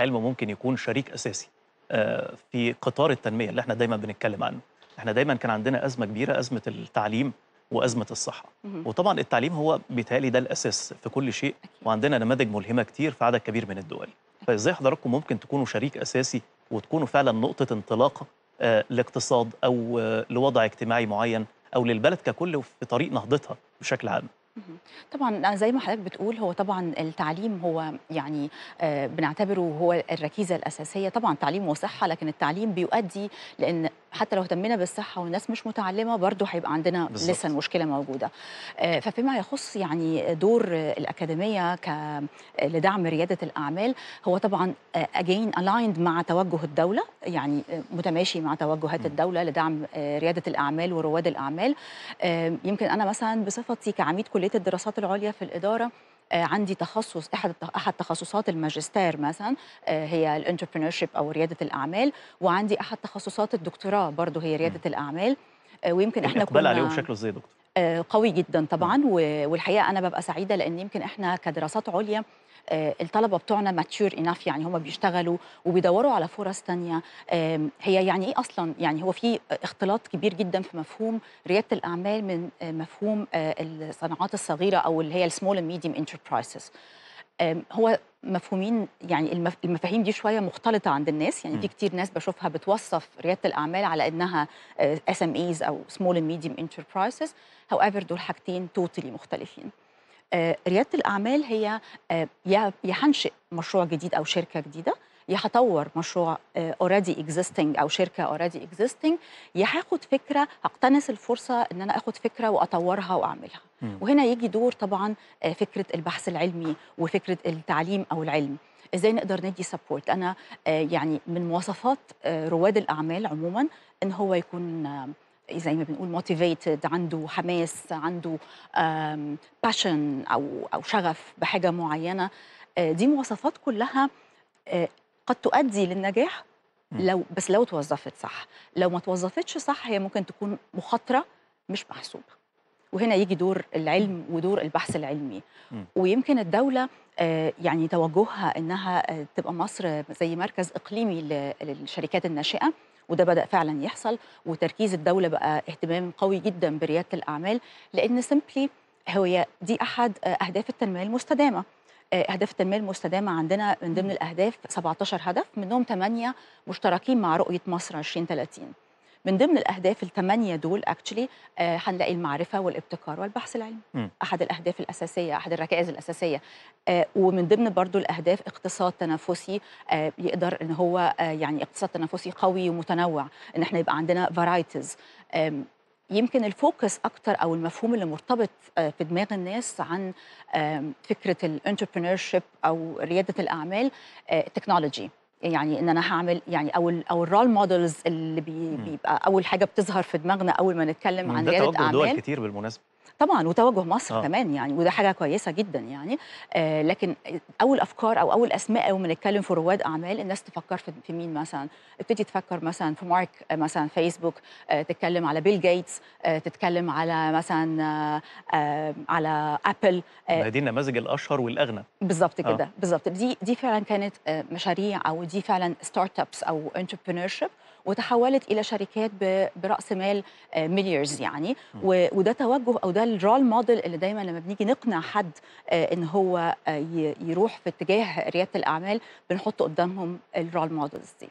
العلم ممكن يكون شريك اساسي آه، في قطار التنميه اللي احنا دايما بنتكلم عنه احنا دايما كان عندنا ازمه كبيره ازمه التعليم وازمه الصحه وطبعا التعليم هو بيتهيألي ده الاساس في كل شيء وعندنا نماذج ملهمه كتير في عدد كبير من الدول فازاي حضراتكم ممكن تكونوا شريك اساسي وتكونوا فعلا نقطه انطلاقه آه، لاقتصاد او آه، لوضع اجتماعي معين او للبلد ككل في طريق نهضتها بشكل عام طبعا زي ما حضرتك بتقول هو طبعا التعليم هو يعني آه، بنعتبره هو الركيزه الاساسيه طبعا تعليم وصحه لكن التعليم بيؤدي لان حتى لو اهتمينا بالصحه والناس مش متعلمه برضه هيبقى عندنا بالزبط. لسه المشكله موجوده آه، ففيما يخص يعني دور الاكاديميه ك آه، لدعم رياده الاعمال هو طبعا اجين آه، الايند مع توجه الدوله يعني متماشي مع توجهات م. الدوله لدعم رياده الاعمال ورواد الاعمال يمكن انا مثلا بصفتي كعميد كليه الدراسات العليا في الاداره آه، عندي تخصص احد احد تخصصات الماجستير مثلا آه، هي الانتربرينور او رياده الاعمال وعندي احد تخصصات الدكتوراه برضه هي رياده الاعمال آه، ويمكن يعني احنا كنا عليهم شكله ازاي يا دكتور آه، قوي جدا طبعا والحقيقه انا ببقى سعيده لان يمكن احنا كدراسات عليا آه، الطلبه بتوعنا ماتشور اناف يعني هم بيشتغلوا وبيدوروا على فرص تانية هي يعني ايه اصلا يعني هو في اختلاط كبير جدا في مفهوم رياده الاعمال من آه، مفهوم الصناعات الصغيره او اللي هي السمول اند ميديم انتربرايزز هو مفهومين يعني المفاهيم دي شويه مختلطه عند الناس يعني م. في كتير ناس بشوفها بتوصف رياده الاعمال على انها اس ام ايز او سمول اند ميديوم انتربرايزز هاو ايفر دول حاجتين توتالي مختلفين آه، رياده الاعمال هي آه، يا هنشئ مشروع جديد او شركه جديده يا هطور مشروع اوريدي آه، اكزيستنج او شركه اوريدي اكزيستنج يا هاخد فكره هقتنص الفرصه ان انا اخد فكره واطورها واعملها مم. وهنا يجي دور طبعا آه، فكره البحث العلمي وفكره التعليم او العلم ازاي نقدر ندي سبورت انا آه، يعني من مواصفات رواد الاعمال عموما ان هو يكون زي ما بنقول موتيفيتد عنده حماس عنده باشن او او شغف بحاجه معينه دي مواصفات كلها قد تؤدي للنجاح لو بس لو توظفت صح لو ما توظفتش صح هي ممكن تكون مخاطره مش محسوبه وهنا يجي دور العلم ودور البحث العلمي ويمكن الدوله آه، يعني توجهها انها آه، تبقى مصر زي مركز اقليمي للشركات الناشئه وده بدا فعلا يحصل وتركيز الدوله بقى اهتمام قوي جدا برياده الاعمال لان سيمبلي هي دي احد آه، اهداف التنميه المستدامه آه، اهداف التنميه المستدامه عندنا من ضمن الاهداف 17 هدف منهم 8 مشتركين مع رؤيه مصر 2030 من ضمن الاهداف الثمانيه دول اكشلي آه، هنلاقي المعرفه والابتكار والبحث العلمي احد الاهداف الاساسيه احد الركائز الاساسيه آه، ومن ضمن برضو الاهداف اقتصاد تنافسي يقدر ان هو يعني اقتصاد تنافسي قوي ومتنوع ان احنا يبقى عندنا فرايتيز يمكن الفوكس اكتر او المفهوم اللي مرتبط آه، في دماغ الناس عن فكره الانتربرينور او رياده الاعمال تكنولوجي آه، يعني ان انا هعمل يعني او الـ او الرول مودلز اللي بيبقى اول حاجه بتظهر في دماغنا اول ما نتكلم عن رياده الاعمال ده دول كتير بالمناسبه طبعا وتوجه مصر آه. كمان يعني وده حاجه كويسه جدا يعني آه لكن اول افكار او اول اسماء او نتكلم في رواد اعمال الناس تفكر في, مين مثلا تبتدي تفكر مثلا في مارك آه، مثلا فيسبوك آه تتكلم على بيل جيتس آه تتكلم على مثلا آه على ابل آه دي النماذج الاشهر والاغنى بالظبط آه. كده آه. بالظبط دي دي فعلا كانت آه، مشاريع او دي فعلا ستارت ابس او انتربرينور وتحولت الى شركات براس مال مليارز يعني وده توجه او ده الرول موديل اللي دايما لما بنيجي نقنع حد آه، ان هو آه، يروح في اتجاه رياده الاعمال بنحط قدامهم الرول مودلز دي